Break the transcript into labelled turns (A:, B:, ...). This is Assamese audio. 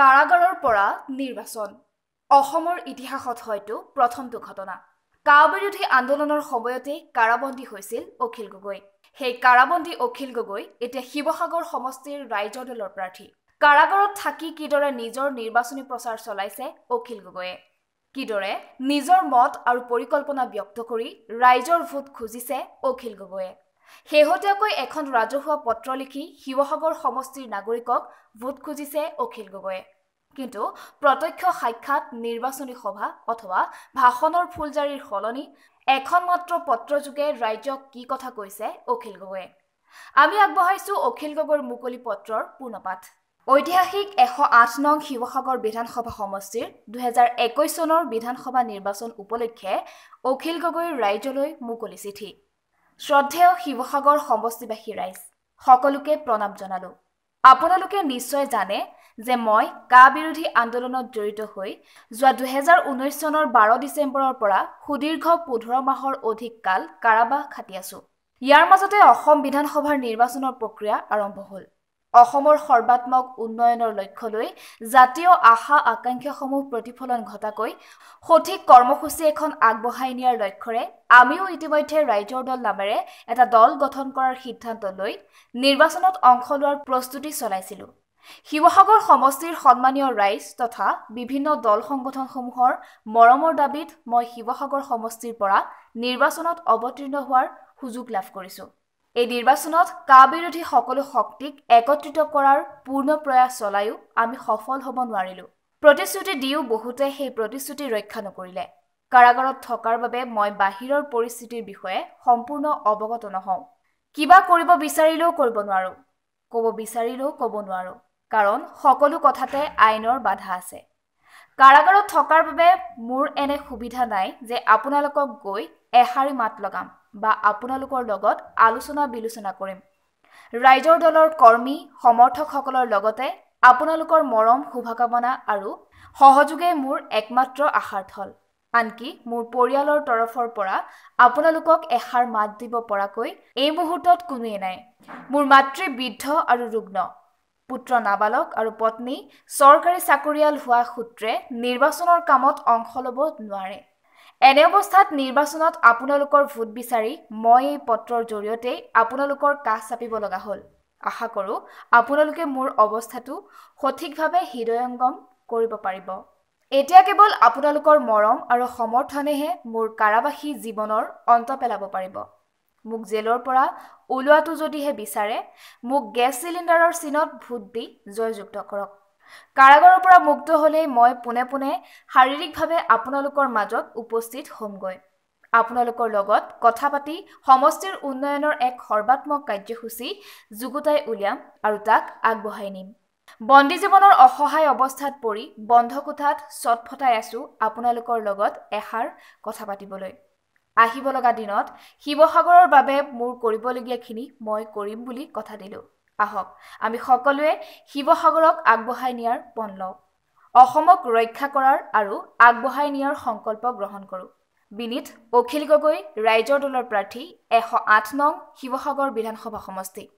A: কাৰাগাৰৰ পৰা নিৰ্বাচন অসমৰ ইতিহাসত হয়তো প্ৰথমটো ঘটনা কা বিৰোধী আন্দোলনৰ সময়তেই কাৰাবন্দী হৈছিল অখিল গগৈ সেই কাৰাবন্দী অখিল গগৈ এতিয়া শিৱসাগৰ সমষ্টিৰ ৰাইজৰ দলৰ প্ৰাৰ্থী কাৰাগাৰত থাকি কিদৰে নিজৰ নিৰ্বাচনী প্ৰচাৰ চলাইছে অখিল গগৈয়ে কিদৰে নিজৰ মত আৰু পৰিকল্পনা ব্যক্ত কৰি ৰাইজৰ ভোট খুজিছে অখিল গগৈয়ে শেহতীয়াকৈ এখন ৰাজহুৱা পত্ৰ লিখি শিৱসাগৰ সমষ্টিৰ নাগৰিকক ভোট খুজিছে অখিল গগৈয়ে কিন্তু প্ৰত্যক্ষ সাক্ষাৎ নিৰ্বাচনী সভা অথবা ভাষণৰ ফুলজাৰীৰ সলনি এখন মাত্ৰ পত্ৰযোগে ৰাইজক কি কথা কৈছে অখিল গগৈয়ে আমি আগবঢ়াইছোঁ অখিল গগৈৰ মুকলি পত্ৰৰ পূৰ্ণপাঠ ঐতিহাসিক এশ আঠ নং শিৱসাগৰ বিধানসভা সমষ্টিৰ দুহেজাৰ একৈছ চনৰ বিধানসভা নিৰ্বাচন উপলক্ষে অখিল গগৈৰ ৰাইজলৈ মুকলি চিঠি শ্ৰদ্ধেয় শিৱসাগৰ সমষ্টিবাসী ৰাইজ সকলোকে প্ৰণাম জনালোঁ আপোনালোকে নিশ্চয় জানে যে মই কা বিৰোধী আন্দোলনত জড়িত হৈ যোৱা দুহেজাৰ ঊনৈছ চনৰ বাৰ ডিচেম্বৰৰ পৰা সুদীৰ্ঘ পোন্ধৰ মাহৰ অধিক কাল কাৰাবাস খাটি আছো ইয়াৰ মাজতে অসম বিধানসভাৰ নিৰ্বাচনৰ প্ৰক্ৰিয়া আৰম্ভ হ'ল অসমৰ সৰ্বাত্মক উন্নয়নৰ লক্ষ্য লৈ জাতীয় আশা আকাংক্ষাসমূহ প্ৰতিফলন ঘটাকৈ সঠিক কৰ্মসূচী এখন আগবঢ়াই নিয়াৰ লক্ষ্যৰে আমিও ইতিমধ্যে ৰাইজৰ দল নামেৰে এটা দল গঠন কৰাৰ সিদ্ধান্ত লৈ নিৰ্বাচনত অংশ লোৱাৰ প্ৰস্তুতি চলাইছিলোঁ শিৱসাগৰ সমষ্টিৰ সন্মানীয় ৰাইজ তথা বিভিন্ন দল সংগঠনসমূহৰ মৰমৰ দাবীত মই শিৱসাগৰ সমষ্টিৰ পৰা নিৰ্বাচনত অৱতীৰ্ণ হোৱাৰ সুযোগ লাভ কৰিছোঁ এই নিৰ্বাচনত কা বিৰোধী সকলো শক্তিক একত্ৰিত কৰাৰ পূৰ্ণ প্ৰয়াস চলায়ো আমি সফল হ'ব নোৱাৰিলো প্ৰতিশ্ৰুতি দিও বহুতে সেই প্ৰতিশ্ৰুতি ৰক্ষা নকৰিলে কাৰাগাৰত থকাৰ বাবে মই বাহিৰৰ পৰিস্থিতিৰ বিষয়ে সম্পূৰ্ণ অৱগত নহওঁ কিবা কৰিব বিচাৰিলেও কৰিব নোৱাৰোঁ ক'ব বিচাৰিলেও ক'ব নোৱাৰোঁ কাৰণ সকলো কথাতে আইনৰ বাধা আছে কাৰাগাৰত থকাৰ বাবে মোৰ এনে সুবিধা নাই যে আপোনালোকক গৈ এষাৰি মাত লগাম বা আপোনালোকৰ লগত আলোচনা বিলোচনা কৰিম ৰাইজৰ দলৰ কৰ্মী সমৰ্থকসকলৰ লগতে আপোনালোকৰ মৰম শুভকামনা আৰু সহযোগে মোৰ একমাত্ৰ আশাৰ থল আনকি মোৰ পৰিয়ালৰ তৰফৰ পৰা আপোনালোকক এষাৰ মাত দিব পৰাকৈ এই মুহূৰ্তত কোনোৱেই নাই মোৰ মাতৃ বৃদ্ধ আৰু ৰুগ্ন পুত্ৰ নাবালক আৰু পত্নী চৰকাৰী চাকৰিয়াল হোৱা সূত্ৰে নিৰ্বাচনৰ কামত অংশ ল'ব নোৱাৰে এনে অৱস্থাত নিৰ্বাচনত আপোনালোকৰ ভোট বিচাৰি মই এই পত্ৰৰ জৰিয়তেই আপোনালোকৰ কাষ চাপিব লগা হ'ল আশা কৰোঁ আপোনালোকে মোৰ অৱস্থাটো সঠিকভাৱে হৃদয়ংগম কৰিব পাৰিব এতিয়া কেৱল আপোনালোকৰ মৰম আৰু সমৰ্থনেহে মোৰ কাৰাবাসী জীৱনৰ অন্ত পেলাব পাৰিব মোক জেলৰ পৰা ওলোৱাটো যদিহে বিচাৰে মোক গেছ চিলিণ্ডাৰৰ চিনত ভোট দি জয়যুক্ত কৰক কাৰাগাৰৰ পৰা মুক্ত হ'লেই মই পোনে পোনে শাৰীৰিকভাৱে আপোনালোকৰ মাজত উপস্থিত হ'মগৈ আপোনালোকৰ লগত কথা পাতি সমষ্টিৰ উন্নয়নৰ এক সৰ্বাত্মক কাৰ্যসূচী যুগুতাই উলিয়াম আৰু তাক আগবঢ়াই নিম বন্দী জীৱনৰ অসহায় অৱস্থাত পৰি বন্ধ কোঠাত চটফটাই আছো আপোনালোকৰ লগত এষাৰ কথা পাতিবলৈ আহিব লগা দিনত শিৱসাগৰৰ বাবে মোৰ কৰিবলগীয়াখিনি মই কৰিম বুলি কথা দিলোঁ আহক আমি সকলোৱে শিৱসাগৰক আগবঢ়াই নিয়াৰ পণ লওঁ অসমক ৰক্ষা কৰাৰ আৰু আগবঢ়াই নিয়াৰ সংকল্প গ্ৰহণ কৰোঁ বিনীত অখিল গগৈ ৰাইজৰ দলৰ প্ৰাৰ্থী এশ আঠ নং শিৱসাগৰ বিধানসভা সমষ্টি